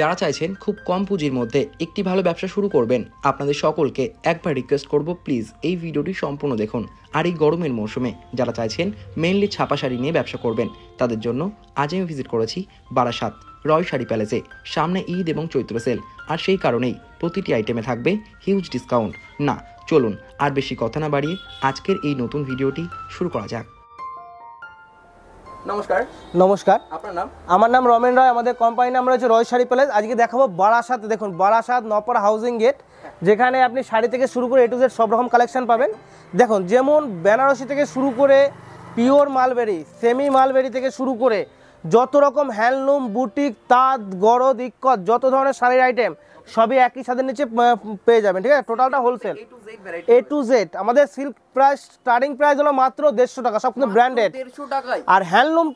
যারা চাইছেন খুব কম পুঁজির মধ্যে একটি ভালো ব্যবসা শুরু করবেন আপনাদের সকলকে একবার রিকোয়েস্ট করব প্লিজ এই ভিডিওটি সম্পূর্ণ দেখুন আর এই গরমের মৌসুমে যারা চাইছেন মেনলি ছাপা শাড়ি নিয়ে ব্যবসা করবেন তাদের জন্য আজ আমি ভিজিট করেছি বারাসাত রয় শাড়ি প্যালেসে সামনে ঈদ এবং চৈত্র সেল আর সেই কারণেই প্রতিটি আইটেমে থাকবে হিউজ ডিসকাউন্ট না চলুন আর বেশি কথা না বাড়িয়ে আজকের এই নতুন ভিডিওটি শুরু করা যাক নমস্কার নমস্কার আপনার নাম আমার নাম রমেন রায় আমাদের কোম্পানির নাম রয়েছে রয় শাড়ি প্যালেস আজকে দেখাবো বারাসাত দেখুন বারাসাত নপর হাউজিং গেট যেখানে আপনি শাড়ি থেকে শুরু করে এ টু জেড সব রকম কালেকশন পাবেন দেখুন যেমন বেনারসি থেকে শুরু করে পিওর মালবেরি সেমি মালবেরি থেকে শুরু করে যত রকম হ্যান্ডলুম বুটিক তাঁত গড় ইক্কত যত ধরনের শাড়ির আইটেম সবই একই সাথে নিচে পেয়ে যাবেন ঠিক আছে টোটালটা হোলসেল এ টু জেড আমাদের সিল্ক প্রাইস স্টার্টিং প্রাইস হলো মাত্র দেড়শো টাকা সব কিন্তু ব্র্যান্ডেড আর হ্যান্ডলুম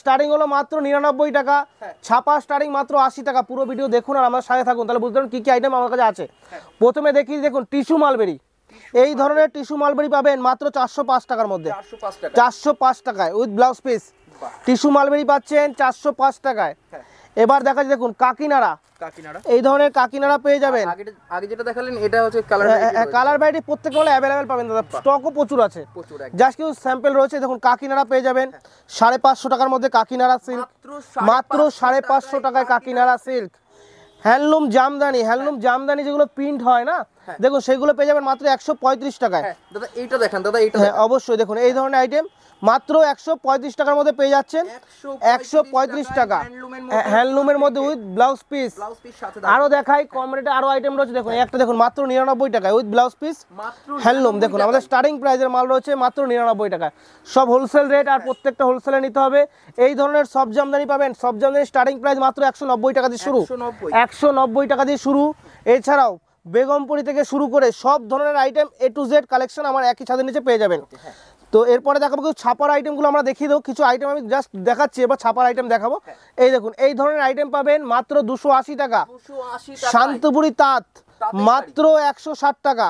স্টার্টিং হলো মাত্র নিরানব্বই টাকা হ্যাঁ। ছাপা স্টার্টিং মাত্র আশি টাকা পুরো ভিডিও দেখুন আর আমার সাথে থাকুন তাহলে বুঝতে পারেন কী কী আইটেম আমার কাছে আছে হ্যাঁ। প্রথমে দেখি দেখুন টিস্যু মালবেরি এই ধরনের টিস্যু মালবেরি পাবেন মাত্র চারশো পাঁচ টাকার মধ্যে চারশো পাঁচ টাকায় with blouse piece tissue mulberry পাচ্ছেন চারশো পাঁচ টাকায় হ্যাঁ। এবার দেখা যায় দেখুন কাকিনাড়া এই ধরনের কাকিনাড়া পেয়ে যাবেন আগে যেটা দেখালেন এটা হচ্ছে কালার কালার ভ্যারাইটি প্রত্যেকটা অ্যাভেলেবেল পাবেন দাদা স্টকও প্রচুর আছে জাস্ট কিছু স্যাম্পল রয়েছে দেখুন কাকিনাড়া পেয়ে যাবেন হ্যাঁ। সাড়ে পাঁচশো টাকার মধ্যে কাকিনাড়া সিল্ক মাত্র সাড়ে পাঁচশো টাকায় Kakinada silk handloom jamdani handloom jamdani যেগুলো প্রিন্ট হয় না হ্যাঁ। দেখুন সেগুলো পেয়ে যাবেন মাত্র একশো টাকায় হ্যাঁ, দাদা এইটা দেখেন দাদা এইটা অবশ্যই দেখুন এই ধরনের আইটেম মাত্র একশো পঁয়ত্রিশ টাকার মধ্যে পেয়ে যাচ্ছেন একশো পঁয়ত্রিশ টাকা হ্যাঁ, হ্যান্ডলুমের মধ্যে উইথ ব্লাউজ পিস আরও দেখাই কম রেটে আরও আইটেম রয়েছে দেখুন একটা দেখুন মাত্র নিরানব্বই টাকা উইথ ব্লাউজ পিস হ্যান্ডলুম দেখুন আমাদের স্টার্টিং প্রাইজের মাল রয়েছে মাত্র নিরানব্বই টাকা সব হোলসেল রেট আর হ্যাঁ। প্রত্যেকটা হোলসেলে নিতে হবে এই ধরনের সব জামদানি পাবেন সব জামদানি স্টার্টিং প্রাইস মাত্র একশো নব্বই টাকা দিয়ে শুরু একশো নব্বই টাকা দিয়ে শুরু এছাড়াও বেগমপুরি থেকে শুরু করে সব ধরনের item A to Z collection আমার একই ছাদের নিচে পেয়ে যাবেন হ্যাঁ। তো এরপরে দেখাবো কিছু ছাপার আইটেমগুলো আমরা দেখিয়ে দেবো কিছু আইটেম আমি জাস্ট দেখাচ্ছি এবার ছাপার আইটেম দেখাবো হ্যাঁ। এই দেখুন এই ধরনের আইটেম পাবেন মাত্র দুশো আশি টাকা শান্তপুরি তাঁত মাত্র একশো ষাট টাকা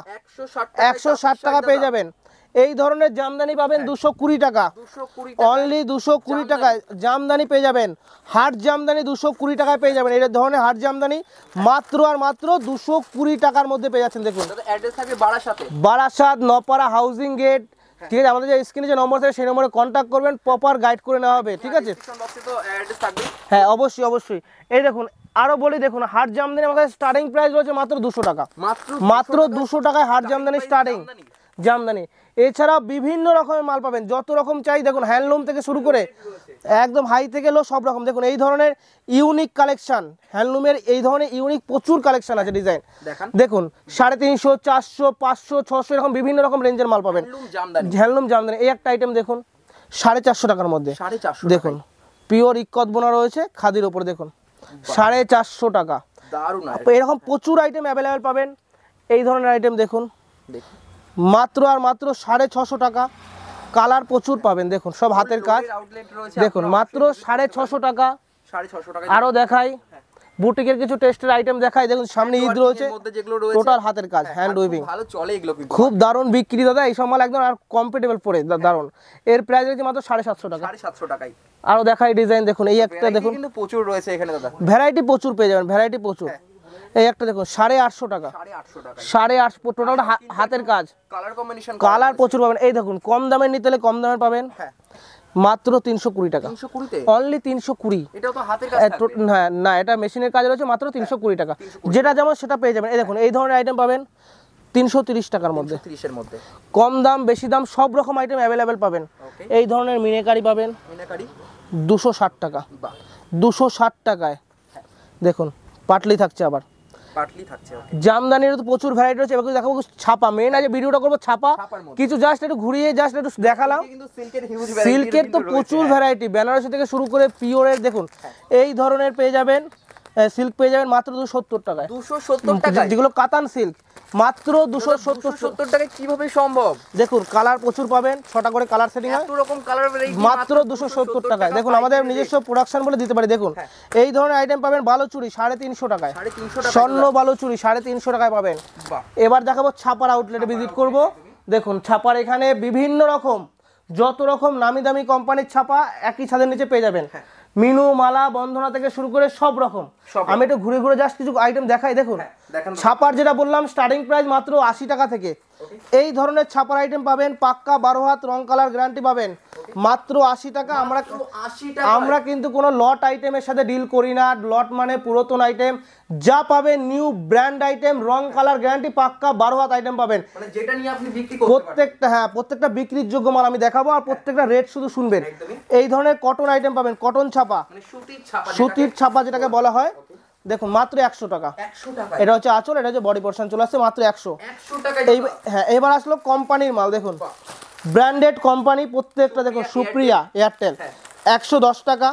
একশো ষাট টাকা পেয়ে যাবেন এই ধরনের জামদানি পাবেন হ্যাঁ। দুশো কুড়ি টাকা অনলি দুশো কুড়ি টাকায় জামদানি পেয়ে যাবেন হাট জামদানি দুশো কুড়ি টাকায় পেয়ে যাবেন এই ধরনের হাট জামদানি মাত্র আর মাত্র দুশো কুড়ি টাকার মধ্যে পেয়ে যাচ্ছেন দেখুন বারাসাত নপাড়া হাউজিং গেট হ্যাঁ। ঠিক আছে আমাদের যে স্ক্রিনে যে নম্বর থাকে সেই নম্বরে কন্ট্যাক্ট করবেন প্রপার গাইড করে নেওয়া হবে ঠিক আছে হ্যাঁ অবশ্যই অবশ্যই এই দেখুন আরো বলি দেখুন হাট জামদানি আমাদের স্টার্টিং প্রাইস রয়েছে মাত্র দুশো টাকা মাত্র দুশো টাকায় হাট জামদানি স্টার্টিং জামদানি এছাড়া বিভিন্ন রকমের মাল পাবেন যত রকম চাই দেখুন হ্যান্ডলুম থেকে শুরু করে একদম হাই থেকে লো সব রকম দেখুন এই ধরনের ইউনিক কালেকশন হ্যান্ডলুমের এই ধরনের ইউনিক প্রচুর কালেকশন আছে ডিজাইন দেখুন সাড়ে তিনশো চারশো পাঁচশো ছশো এরকম বিভিন্ন রকম রেঞ্জের মাল পাবেন হ্যান্ডলুম জামদানি এই একটা আইটেম দেখুন সাড়ে চারশো টাকার মধ্যে দেখুন পিওর ইকত বোনা রয়েছে খাদির ওপর দেখুন সাড়ে চারশো টাকা এরকম প্রচুর আইটেম অ্যাভেলেবেল পাবেন এই ধরনের আইটেম দেখুন মাত্র আর মাত্র সাড়ে ছশো টাকা কালার প্রচুর পাবেন দেখুন সব হাতের কাজ দেখুন মাত্র সাড়ে ছশো টাকা আরও দেখাই হ্যাঁ। বুটিকের কিছু টেস্টের আইটেম দেখাই দেখুন সামনে ঈদ রয়েছে টোটাল হাতের কাজ হ্যান্ড উইভিং ভালো চলে এগুলো খুব দারুণ বিক্রি দাদা এই সময় একদম আর কমফোর্টেবল পড়ে দারুন এর প্রাইস রয়েছে মাত্র সাড়ে সাতশো টাকা সাড়ে সাতশো টাকাই আরো দেখাই ডিজাইন দেখুন এই একটা দেখুন প্রচুর রয়েছে এখানে দাদা ভ্যারাইটি প্রচুর পেয়ে যাবেন ভ্যারাইটি প্রচুর হ্যাঁ। এই একটা দেখুন সাড়ে আটশো টাকা সাড়ে আটশো টোটাল হাতের কাজ কালার কালার প্রচুর পাবেন এই দেখুন কম দামের নিতে হলে কম দামের পাবেন হ্যাঁ। মাত্র তিনশো কুড়ি টাকা অনলি তিনশো কুড়ি হ্যাঁ না এটা মেশিনের কাজ রয়েছে মাত্র হ্যাঁ, তিনশো কুড়ি টাকা যেটা যেমন সেটা পেয়ে যাবেন এই দেখুন এই ধরনের আইটেম পাবেন তিনশো তিরিশ টাকার মধ্যে মধ্যে কম দাম বেশি দাম সব রকম আইটেম অ্যাভেলেবেল পাবেন এই ধরনের মিনেকারি পাবেন দুশো ষাট টাকা দুশো ষাট টাকায় হ্যাঁ। দেখুন পাটলি থাকছে আবার জামদানির প্রচুর ভ্যারাইটি রয়েছে এবার দেখাবো ছাপা মেন আজ ভিডিওটা করবো ছাপা কিছু জাস্ট একটু ঘুরিয়ে জাস্ট একটু দেখালাম সিল্কের তো প্রচুর ভ্যারাইটি বেনারসি থেকে শুরু করে পিওরের দেখুন হ্যাঁ। এই ধরনের পেয়ে যাবেন সিল্ক পেয়ে যাবেন মাত্র দুশো সত্তর টাকায় দুশো সত্তর যেগুলো কাতান সিল্ক মাত্র দুশো সত্তর সত্তর টাকা কিভাবে সম্ভব দেখুন কালার প্রচুর পাবেন ছটা করে কালার সেটিং কালার মাত্র দুশো সত্তর টাকায় দেখুন আমাদের নিজস্ব প্রোডাকশন বলে দিতে পারি দেখুন হ্যাঁ। এই ধরনের আইটেম পাবেন চুরি সাড়ে তিনশো টাকায় স্বর্ণ চুরি সাড়ে তিনশো টাকায় পাবেন এবার দেখাবো ছাপার আউটলেটে ভিজিট করব দেখুন ছাপার এখানে বিভিন্ন রকম যত রকম নামি দামি কোম্পানির ছাপা একই ছাদের নিচে পেয়ে যাবেন হ্যাঁ। মিনু মালা বন্ধনা থেকে শুরু করে সব রকম আমি একটু ঘুরে ঘুরে জাস্ট কিছু আইটেম দেখাই দেখুন হ্যাঁ, ছাপার যেটা বললাম স্টার্টিং প্রাইস মাত্র আশি টাকা থেকে এই ধরনের ছাপার আইটেম পাবেন পাক্কা বারো হাত রং কালার গ্যারান্টি পাবেন মাত্র আশি টাকা আমরা আমরা কিন্তু কোনো লট আইটেমের সাথে ডিল করি না লট মানে পুরাতন আইটেম যা পাবেন নিউ ব্র্যান্ড আইটেম রং কালার গ্যারান্টি পাক্কা বারো হাত আইটেম পাবেন মানে যেটা নিয়ে আপনি বিক্রি প্রত্যেকটা হ্যাঁ প্রত্যেকটা বিক্রির যোগ্য মাল আমি দেখাবো আর প্রত্যেকটা রেট শুধু শুনবেন এই ধরনের কটন আইটেম পাবেন কটন ছাপা মানে সুতির ছাপা যেটাকে বলা হয় দেখুন মাত্র একশো টাকা এটা হচ্ছে আচল এটা হচ্ছে বডি পোর্শন চলে আসছে মাত্র একশো হ্যাঁ এবার আসলো কোম্পানির মাল দেখুন ব্র্যান্ডেড কোম্পানি প্রত্যেকটা দেখো সুপ্রিয়া এয়ারটেল হ্যাঁ। একশো দশ টাকা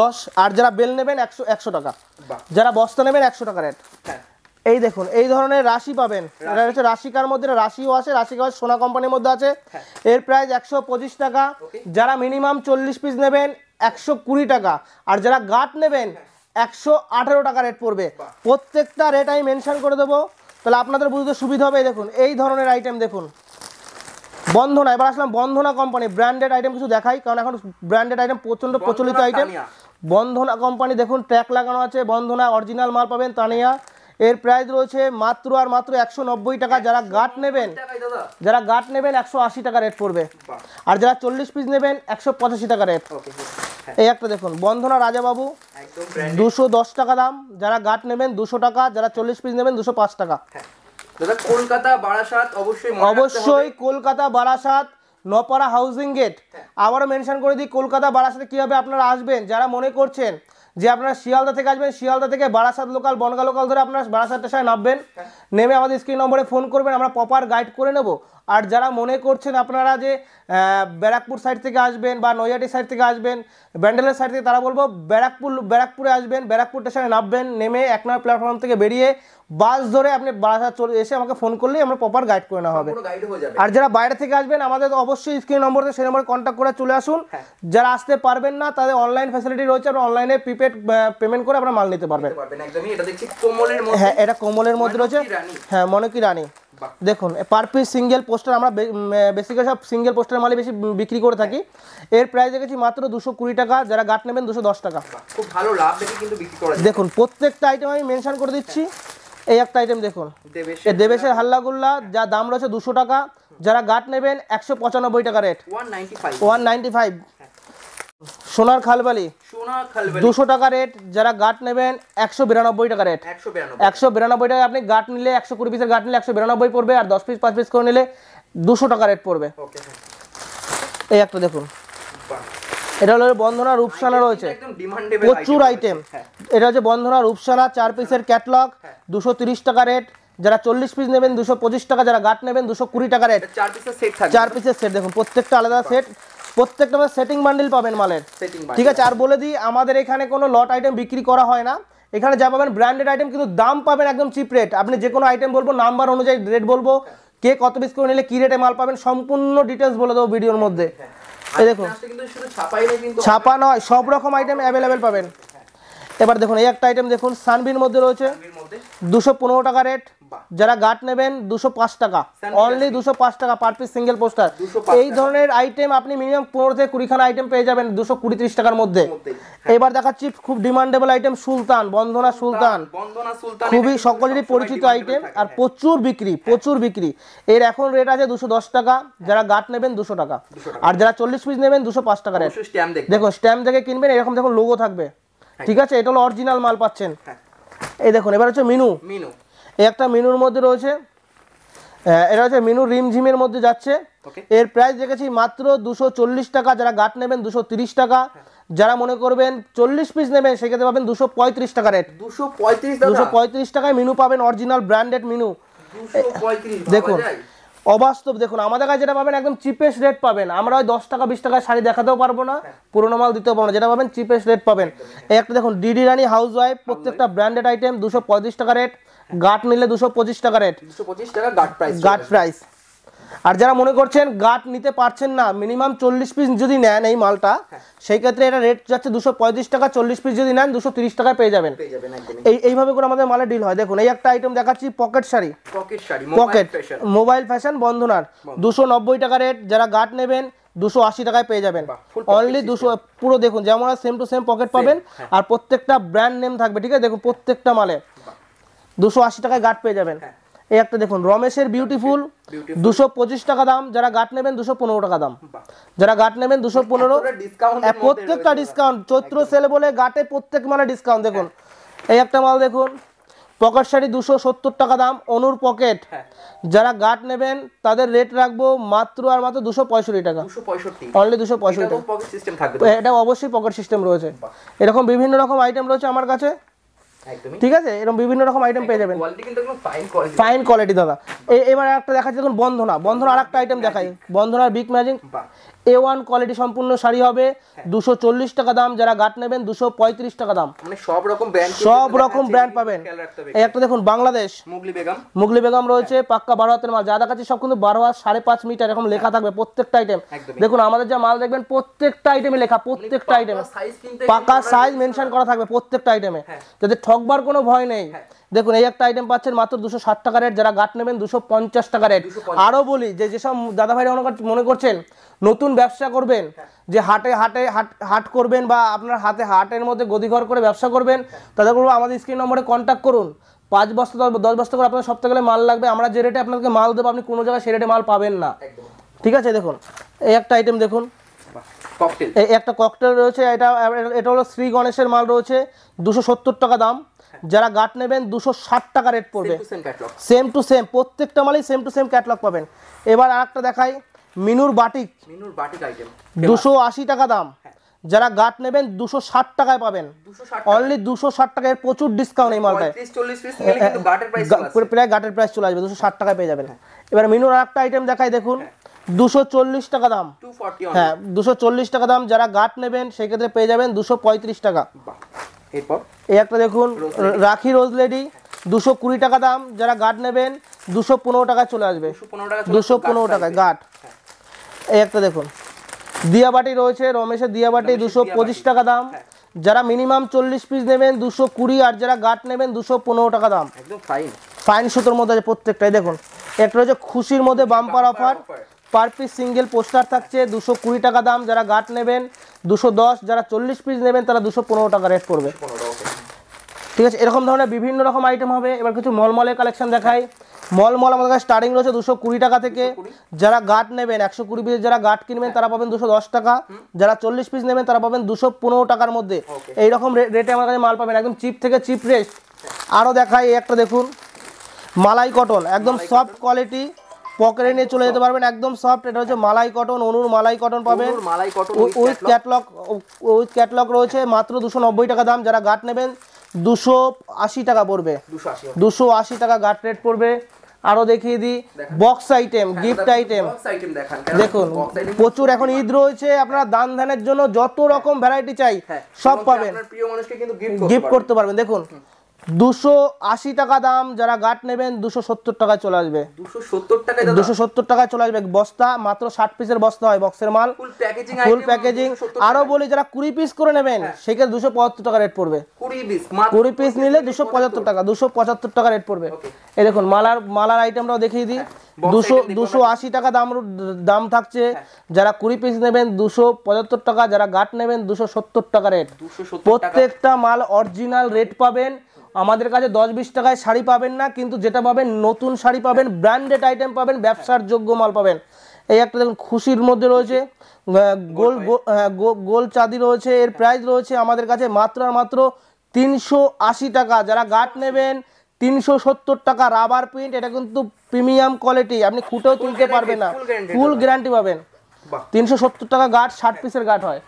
দশ আর যারা বেল নেবেন একশো একশো টাকা যারা বস্তা নেবেন একশো টাকা রেট হ্যাঁ। এই দেখুন এই ধরনের রাশি পাবেন এটা হচ্ছে রাশিকার মধ্যে রাশিও আছে রাশিকা সোনা কোম্পানির মধ্যে আছে হ্যাঁ। এর প্রাইস একশো পঁচিশ টাকা যারা মিনিমাম চল্লিশ পিস নেবেন একশো কুড়ি টাকা আর যারা গাট নেবেন একশো আঠেরো টাকা রেট পড়বে প্রত্যেকটা রেট আমি মেনশন করে দেবো তাহলে আপনাদের বুঝতে সুবিধা হবে দেখুন এই ধরনের আইটেম দেখুন বন্ধনা এবার আসলাম বন্ধনা কোম্পানি ব্র্যান্ডেড আইটেম কিছু দেখাই কারণ এখন ব্র্যান্ডেড আইটেম প্রচণ্ড প্রচলিত আইটেম বন্ধনা কোম্পানি দেখুন ট্র্যাক লাগানো আছে বন্ধনা অরিজিনাল মাল পাবেন তানিয়া এর প্রাইস রয়েছে মাত্র আর মাত্র একশো টাকা যারা গাট নেবেন যারা গাট নেবেন একশো টাকা রেট পড়বে আর যারা চল্লিশ পিস নেবেন একশো টাকা রেট হ্যাঁ। এই একটা দেখুন বন্ধনা রাজাবাবু দুশো দশ টাকা দাম যারা গাট নেবেন দুশো টাকা যারা চল্লিশ পিস নেবেন দুশো টাকা হ্যাঁ। অবশ্যই কলকাতা বারাসাত নপাড়া হাউজিং গেট হ্যাঁ। আবারও মেনশন করে দিই কলকাতা বারাসাতে কীভাবে আপনারা আসবেন যারা মনে করছেন যে আপনারা শিয়ালদা থেকে আসবেন শিয়ালদা থেকে বারাসাত লোকাল বনগা লোকাল ধরে আপনারা বারাসাত স্টেশনে নামবেন হ্যাঁ। নেমে আমাদের স্ক্রিন নম্বরে ফোন করবেন আমরা প্রপার গাইড করে নেব আর যারা মনে করছেন আপনারা যে ব্যারাকপুর সাইড থেকে আসবেন বা নৈয়াটি সাইড থেকে আসবেন ব্যান্ডেলের সাইড থেকে তারা বলবো ব্যারাকপুর ব্যারাকপুরে আসবেন ব্যারাকপুর স্টেশনে নামবেন নেমে এক নম্বর প্ল্যাটফর্ম থেকে বেরিয়ে বাস ধরে আপনি বাসা চলে এসে আমাকে ফোন করলেই আমরা প্রপার গাইড করে নেওয়া হবে আর যারা বাইরে থেকে আসবেন আমাদের অবশ্যই স্ক্রিন নম্বর সেই নম্বরে কন্ট্যাক্ট করে চলে আসুন হ্যাঁ। যারা আসতে পারবেন না তাদের অনলাইন ফ্যাসিলিটি রয়েছে আপনার অনলাইনে প্রিপেড পেমেন্ট করে আপনার মাল নিতে পারবেন হ্যাঁ এটা কোমলের মধ্যে রয়েছে হ্যাঁ মনে কি রানী দেখুন পার পিস সিঙ্গেল পোস্টার আমরা বেসিক্যালি সব সিঙ্গেল পোস্টার মালে বেশি বিক্রি করে থাকি হ্যাঁ। এর প্রাইস দেখেছি মাত্র দুশো কুড়ি টাকা যারা গাঁট নেবেন দুশো দশ টাকা খুব ভালো লাভ দেখে কিন্তু বিক্রি দেখুন প্রত্যেকটা আইটেম আমি মেনশন করে দিচ্ছি হ্যাঁ। এই একটা আইটেম দেখুন দেবেশের হাল্লাগুল্লা যা দাম রয়েছে দুশো টাকা যারা গাঁট নেবেন একশো পঁচানব্বই টাকা রেট ওয়ান নাইনটি ফাইভ হ্যাঁ। সোনার খালবালি দুশো টাকা রেট যারা গাট নেবেন একশো বিরানব্বই টাকা রেট একশো বিরানব্বই টাকা আপনি গাট নিলে একশো কুড়ি পিসের গাট নিলে একশো বিরানব্বই পড়বে আর দশ পিস পাঁচ পিস করে নিলে দুশো টাকা রেট পড়বে হ্যাঁ। এই একটা দেখুন এটা হলো বন্ধনা রূপসানা রয়েছে প্রচুর আইটেম হ্যাঁ। এটা হচ্ছে বন্ধনা রূপসানা চার পিসের ক্যাটলগ দুশো টাকা রেট যারা চল্লিশ পিস নেবেন দুশো টাকা যারা গাট নেবেন দুশো কুড়ি টাকা রেট চার পিসের সেট চার পিসের সেট দেখুন প্রত্যেকটা আলাদা সেট প্রত্যেকটা সেটিং বান্ডিল পাবেন মালের ঠিক আছে আর বলে দিই আমাদের এখানে কোনো লট আইটেম বিক্রি করা হয় না এখানে যা পাবেন ব্র্যান্ডেড আইটেম কিন্তু দাম পাবেন একদম চিপ রেট আপনি যে কোনো আইটেম বলবো নাম্বার অনুযায়ী রেট বলবো কে কত পিস করে নিলে কী রেটে মাল পাবেন সম্পূর্ণ ডিটেলস বলে দেবো ভিডিওর মধ্যে হ্যাঁ, হ্যাঁ। এই দেখুন ছাপা নয় সব রকম আইটেম অ্যাভেলেবেল পাবেন হ্যাঁ। এবার দেখুন এই একটা আইটেম দেখুন সানবির মধ্যে রয়েছে দুশো টাকা রেট যারা গাট নেবেন দুশো পাঁচ টাকা অনলি দুশো পাঁচ টাকা পার পিস সিঙ্গেল পোস্টার এই ধরনের আইটেম আপনি মিনিমাম পনেরো থেকে কুড়িখানা আইটেম পেয়ে যাবেন দুশো কুড়ি ত্রিশ টাকার মধ্যে এবার দেখাচ্ছি খুব ডিমান্ডেবল আইটেম সুলতান বন্ধনা সুলতান খুবই সকলেরই পরিচিত আইটেম আর হ্যাঁ। প্রচুর বিক্রি হ্যাঁ। প্রচুর বিক্রি এর এখন রেট আছে দুশো দশ টাকা যারা গাট নেবেন দুশো টাকা আর যারা চল্লিশ পিস নেবেন দুশো পাঁচ টাকা রেট দেখুন স্ট্যাম্প দেখে কিনবেন এরকম দেখুন লোগো থাকবে হ্যাঁ। ঠিক আছে এটা হলো অরিজিনাল মাল পাচ্ছেন এই দেখুন এবার হচ্ছে মিনু মিনু একটা মেনুর মধ্যে রয়েছে এটা হচ্ছে মেনু রিমঝিমের মধ্যে যাচ্ছে এর প্রাইস দেখেছি মাত্র দুশো টাকা যারা গাট নেবেন দুশো টাকা যারা মনে করবেন চল্লিশ পিস নেবেন সেক্ষেত্রে পাবেন দুশো পঁয়ত্রিশ টাকা রেট দুশো পঁয়ত্রিশ দুশো পঁয়ত্রিশ টাকায় মেনু পাবেন অরিজিনাল ব্র্যান্ডেড মেনু দেখুন অবাস্তব দেখুন আমাদের কাছে যেটা পাবেন একদম চিপেস্ট রেট পাবেন আমরা ওই দশ টাকা বিশ টাকায় শাড়ি দেখাতেও পারবো না হ্যাঁ। পুরোনো মাল দিতেও পারবো না যেটা পাবেন চিপেস্ট রেট পাবেন একটা দেখুন ডিডি রানি হাউস ওয়াইফ প্রত্যেকটা ব্র্যান্ডেড আইটেম দুশো পঁয়ত্রিশ টাকা রেট গাট নিলে দুশো পঁচিশ টাকা রেট টাকা গাট প্রাইস গাট প্রাইস আর যারা মনে করছেন গাট নিতে পারছেন না মিনিমাম চল্লিশ পিস যদি নেন এই মালটা হ্যাঁ। সেই ক্ষেত্রে এটা রেট যাচ্ছে দুশো পঁয়ত্রিশ টাকা চল্লিশ পিস যদি নেন দুশো তিরিশ টাকায় পেয়ে যাবেন এই এইভাবে করে আমাদের মালে ডিল হয় দেখুন এই একটা আইটেম দেখাচ্ছি pocket sari pocket sari pocket mobile fashion বন্ধনার দুশো নব্বই টাকা রেট যারা গাট নেবেন দুশো আশি টাকায় পেয়ে যাবেন অনলি দুশো পুরো দেখুন যেমন সেম টু সেম পকেট পাবেন হ্যাঁ। আর প্রত্যেকটা ব্র্যান্ড নেম থাকবে ঠিক আছে দেখুন প্রত্যেকটা মালে দুশো আশি টাকায় গাট পেয়ে যাবেন হ্যাঁ। এই একটা দেখুন রমেশের বিউটিফুল দুশো পঁচিশ টাকা দাম যারা গাট নেবেন দুশো পনেরো টাকা দাম যারা গাট নেবেন দুশো পনেরো হ্যাঁ, প্রত্যেকটা ডিসকাউন্ট চৈত্র সেল বলে গাটে প্রত্যেক মানে ডিসকাউন্ট দেখুন হ্যাঁ। এই একটা মাল দেখুন পকেট শাড়ি দুশো সত্তর টাকা দাম অনুর পকেট যারা গাট নেবেন তাদের রেট রাখবো মাত্র আর মাত্র দুশো পঁয়ষট্টি টাকা অনলি দুশো পঁয়ষট্টি টাকা এটা অবশ্যই পকেট সিস্টেম রয়েছে এরকম বিভিন্ন রকম আইটেম রয়েছে আমার কাছে ঠিক আছে এরকম বিভিন্ন রকম আইটেম পেয়ে যাবেন ফাইন কোয়ালিটি দাদা এবার একটা দেখাচ্ছি দেখুন বন্ধনা বন্ধনা আর একটা আইটেম দেখাই বন্ধনার বিগ ম্যাজিং এ ওয়ান কোয়ালিটি সম্পূর্ণ শাড়ি হবে হ্যাঁ। দুশো চল্লিশ টাকা দাম যারা গাট নেবেন দুশো পঁয়ত্রিশ টাকা দাম মানে সব রকম সব রকম ব্র্যান্ড পাবেন একটা দেখুন বাংলাদেশ মুগলি বেগম মুগলি বেগম রয়েছে হ্যাঁ। পাক্কা বারো হাতের মাল যাদের কাছে সব কিন্তু বারো হাত সাড়ে পাঁচ মিটার এরকম লেখা হ্যাঁ। থাকবে প্রত্যেকটা আইটেম দেখুন আমাদের যা মাল দেখবেন প্রত্যেকটা আইটেমে লেখা মানে প্রত্যেকটা আইটেমে পাকা সাইজ মেনশন করা থাকবে প্রত্যেকটা আইটেমে যাতে ঠকবার কোনো ভয় নেই দেখুন এই একটা আইটেম পাচ্ছেন মাত্র দুশো ষাট টাকা রেট যারা গাট নেবেন দুশো পঞ্চাশ টাকা রেট আরও বলি যে যেসব ভাই মনে করছেন নতুন ব্যবসা করবেন হ্যাঁ। যে হাটে হাটে হাট হাট করবেন বা আপনার হাতে হাটের মধ্যে গদিঘর করে ব্যবসা করবেন হ্যাঁ। তাদের বলবো আমাদের স্ক্রিন নম্বরে কন্ট্যাক্ট করুন পাঁচ বস্তা দশ বস্তা করে আপনার সপ্তাহে গেলে মাল লাগবে আমরা যে রেটে আপনাকে মাল দেবো আপনি কোনো জায়গায় সে রেটে মাল পাবেন না ঠিক আছে দেখুন এই একটা আইটেম দেখুন একটা ককটেল রয়েছে এটা এটা হলো শ্রী গণেশের মাল রয়েছে দুশো সত্তর টাকা দাম যারা গাট নেবেন দুশো ষাট টাকা রেট পড়বে সেম টু সেম প্রত্যেকটা মালই সেম টু সেম ক্যাটলগ পাবেন এবার আর একটা দেখাই মিনুর বাটিক মিনুর বাটিক আইটেম দুশো আশি টাকা দাম হ্যাঁ। যারা গাট নেবেন দুশো ষাট টাকায় পাবেন অনলি দুশো ষাট টাকায় প্রচুর ডিসকাউন্ট এই মালটায় প্রায় গাটের প্রাইস চলে আসবে দুশো ষাট টাকায় পেয়ে যাবেন হ্যাঁ। এবার মিনুর আর একটা আইটেম দেখাই দেখুন হ্যাঁ। দুশো চল্লিশ টাকা দাম হ্যাঁ দুশো চল্লিশ টাকা দাম যারা গাট নেবেন সেক্ষেত্রে পেয়ে যাবেন দুশো পঁয়ত্রিশ টাকা এরপর এই একটা দেখুন রাখি রোজ লেডি দুশো কুড়ি টাকা দাম যারা গার্ড নেবেন দুশো পনেরো টাকায় চলে আসবে দুশো পনেরো টাকায় গার্ড হ্যাঁ। এই একটা দেখুন দিয়াবাটি রয়েছে রমেশের দিয়াবাটি দুশো পঁচিশ টাকা দাম হ্যাঁ। যারা মিনিমাম চল্লিশ পিস নেবেন দুশো কুড়ি আর যারা গাট নেবেন দুশো পনেরো টাকা দাম একদম ফাইন ফাইন সুতোর মধ্যে আছে প্রত্যেকটাই দেখুন একটা রয়েছে খুশির মধ্যে bumper offer per piece single poster থাকছে দুশো কুড়ি টাকা দাম যারা গাট নেবেন দুশো দশ যারা চল্লিশ পিস নেবেন তারা দুশো পনেরো টাকা রেট পড়বে ঠিক আছে এরকম ধরনের বিভিন্ন রকম আইটেম হবে এবার কিছু মলমলের কালেকশন দেখাই মলমল আমাদের কাছে স্টার্টিং রয়েছে দুশো কুড়ি টাকা থেকে যারা গাট নেবেন একশো কুড়ি পিস যারা গাট কিনবেন তারা পাবেন দুশো দশ টাকা যারা চল্লিশ পিস নেবেন তারা পাবেন দুশো পনেরো টাকার মধ্যে এইরকম রেটে আমার কাছে মাল পাবেন একদম চিপ থেকে চিপ রেস্ট আরও দেখাই একটা দেখুন মালাই কটন একদম সফট কোয়ালিটি পকেটে নিয়ে চলে যেতে পারবেন একদম সফট এটা হচ্ছে মালাই কটন অনুর মালাই কটন পাবেন উইথ ক্যাটলগ উইথ ক্যাটলগ রয়েছে মাত্র দুশো নব্বই টাকা দাম যারা গাট নেবেন দুশো আশি টাকা পড়বে দুশো আশি টাকা গাট রেট পড়বে আরও দেখিয়ে দিই বক্স আইটেম গিফট আইটেম দেখুন প্রচুর এখন ঈদ রয়েছে আপনারা দান ধ্যানের জন্য যত রকম ভ্যারাইটি চাই হ্যাঁ, সব পাবেন গিফট করতে পারবেন দেখুন দুশো আশি টাকা দাম যারা গাট নেবেন দুশো সত্তর টাকায় চলে আসবে দুশো সত্তর টাকায় চলে আসবে বস্তা মাত্র ষাট পিসের বস্তা হয় বক্সের মাল ফুল প্যাকেজিং আরো বলি যারা কুড়ি পিস করে নেবেন হ্যাঁ। সেক্ষেত্রে দুশো পঁচাত্তর টাকা রেট পড়বে কুড়ি পিস নিলে দুশো পঁচাত্তর টাকা দুশো পঁচাত্তর টাকা রেট পড়বে এই দেখুন মালার মালার আইটেমটাও দেখিয়ে দিই হ্যাঁ, দুশো দুশো আশি টাকা দাম দাম থাকছে হ্যাঁ। যারা কুড়ি পিস নেবেন দুশো পঁচাত্তর টাকা যারা গাট নেবেন দুশো সত্তর টাকা রেট প্রত্যেকটা মাল অরিজিনাল রেট পাবেন আমাদের কাছে দশ বিশ টাকায় শাড়ি পাবেন না কিন্তু যেটা পাবেন নতুন শাড়ি পাবেন ব্র্যান্ডেড আইটেম পাবেন ব্যবসার যোগ্য মাল পাবেন এই একটা দেখুন খুশির মধ্যে রয়েছে গোল হ্যাঁ, গোল চাঁদি রয়েছে এর প্রাইস রয়েছে আমাদের কাছে মাত্র মাত্র তিনশো আশি টাকা যারা গাট নেবেন তিনশো সত্তর টাকা রাবার প্রিন্ট এটা কিন্তু প্রিমিয়াম কোয়ালিটি আপনি খুঁটেও তুলতে পারবেন না ফুল গ্যারান্টি পাবেন তিনশো সত্তর টাকা গাট ষাট পিসের গাট হয়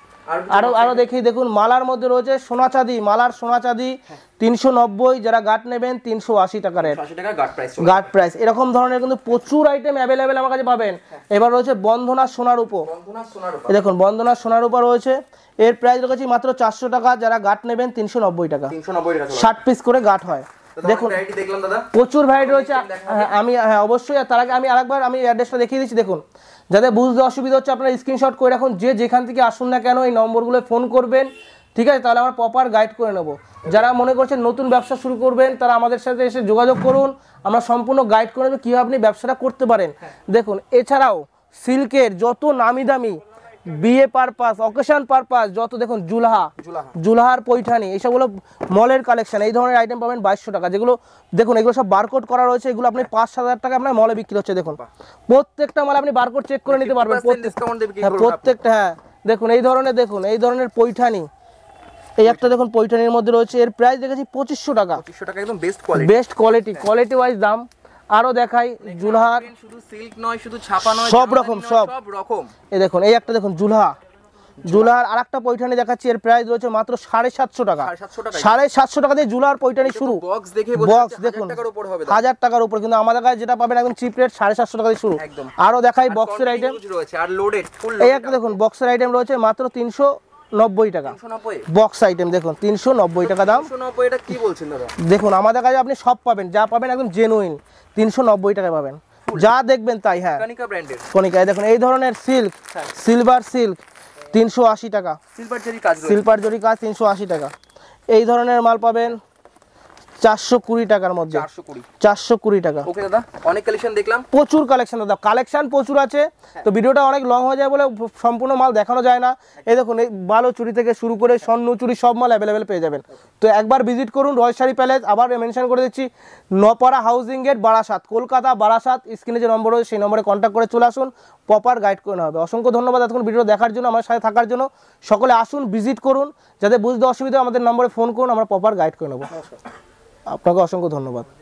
আরও আরও দেখি দেখুন মালার মধ্যে রয়েছে সোনা চাঁদি মালার সোনা চাঁদি হ্যাঁ। তিনশো নব্বই যারা গাট নেবেন তিনশো আশি টাকা রেট গাট প্রাইস এরকম ধরনের কিন্তু প্রচুর আইটেম অ্যাভেলেবেল আমার কাছে পাবেন হ্যাঁ। এবার রয়েছে বন্ধনার সোনার উপ দেখুন বন্ধনার সোনার উপর রয়েছে এর প্রাইস রয়েছে মাত্র চারশো টাকা যারা গাট নেবেন তিনশো নব্বই টাকা ষাট পিস করে গাট হয় দেখুন প্রচুর ভ্যারাইটি রয়েছে হ্যাঁ, আমি হ্যাঁ অবশ্যই তার আগে আমি আরেকবার আমি অ্যাড্রেসটা দেখিয়ে দিচ্ছি দেখুন যাতে বুঝতে অসুবিধা হচ্ছে আপনারা স্ক্রিনশট করে রাখুন যে যেখান থেকে আসুন না কেন এই নম্বরগুলো ফোন করবেন ঠিক আছে তাহলে আমরা প্রপার গাইড করে নেব যারা মনে করছেন নতুন ব্যবসা শুরু করবেন তারা আমাদের সাথে এসে যোগাযোগ করুন আমরা সম্পূর্ণ গাইড করে নেব কীভাবে আপনি ব্যবসাটা করতে পারেন হ্যাঁ। দেখুন এছাড়াও সিল্কের যত নামি দামি বিয়ে পারপাস অকেশন পারপাস যত দেখুন জুলহা জুলহার পৈঠানি এইসব হলো মলের কালেকশন এই ধরনের আইটেম পাবেন বাইশশো টাকা যেগুলো দেখুন এগুলো সব বারকোড করা রয়েছে এগুলো আপনি পাঁচ হাজার টাকা আপনার মলে বিক্রি হচ্ছে দেখুন প্রত্যেকটা মাল আপনি বারকোড চেক করে নিতে পারবেন হ্যাঁ, প্রত্যেকটা হ্যাঁ দেখুন এই ধরনের দেখুন এই ধরনের পৈঠানি এই একটা দেখুন পৈঠানির মধ্যে রয়েছে এর প্রাইস দেখেছি পঁচিশশো টাকা পঁচিশশো টাকা একদম best quality best quality quality wise দাম আরো দেখাই জুলহার শুধু সিল্ক নয় শুধু ছাপা নয় সব রকম সব রকম এই দেখুন এই একটা দেখুন জুলহা জুলার আর একটা পৈঠানি দেখাচ্ছি এর প্রাইস রয়েছে মাত্র সাড়ে সাতশো টাকা সাড়ে সাতশো টাকা দিয়ে জুলার পৈঠানি শুরু বক্স দেখুন হাজার টাকার উপর কিন্তু আমাদের কাছে যেটা পাবেন একদম চিপ রেট সাড়ে সাতশো টাকা দিয়ে শুরু আরো দেখাই বক্সের আইটেম এই একটা দেখুন বক্সের আইটেম রয়েছে মাত্র তিনশো নব্বই টাকা বক্স আইটেম দেখুন তিনশো নব্বই টাকা দাম বলছেন দাদা দেখুন আমাদের কাছে আপনি সব পাবেন যা পাবেন একদম জেনুইন তিনশো নব্বই টাকা পাবেন যা দেখবেন তাই হ্যাঁ দেখুন এই ধরনের সিল্ক সিলভার সিল্ক তিনশো টাকা সিলভার জরি কাজ টাকা এই ধরনের মাল পাবেন চারশো কুড়ি টাকার মধ্যে চারশো কুড়ি টাকা দেখলাম প্রচুর কালেকশন দাদা কালেকশন প্রচুর আছে হ্যাঁ। তো ভিডিওটা অনেক লং হয়ে যায় বলে সম্পূর্ণ মাল দেখানো যায় না এই দেখুন এই বালো চুরি থেকে শুরু করে স্বর্ণ চুরি সব মাল অ্যাভেলেবেল পেয়ে যাবেন তো একবার ভিজিট করুন রয়সারি শাড়ি প্যালেস আবার মেনশন করে দিচ্ছি নপাড়া হাউজিং গেট বারাসাত কলকাতা বারাসাত স্ক্রিনে যে নম্বর রয়েছে সেই নম্বরে কন্ট্যাক্ট করে চলে আসুন প্রপার গাইড করে নেওয়া হবে অসংখ্য ধন্যবাদ এতক্ষণ ভিডিও দেখার জন্য আমার সাথে থাকার জন্য সকলে আসুন ভিজিট করুন যাতে বুঝতে অসুবিধা আমাদের নম্বরে ফোন করুন আমরা প্রপার গাইড করে নেবো আপনাকে অসংখ্য ধন্যবাদ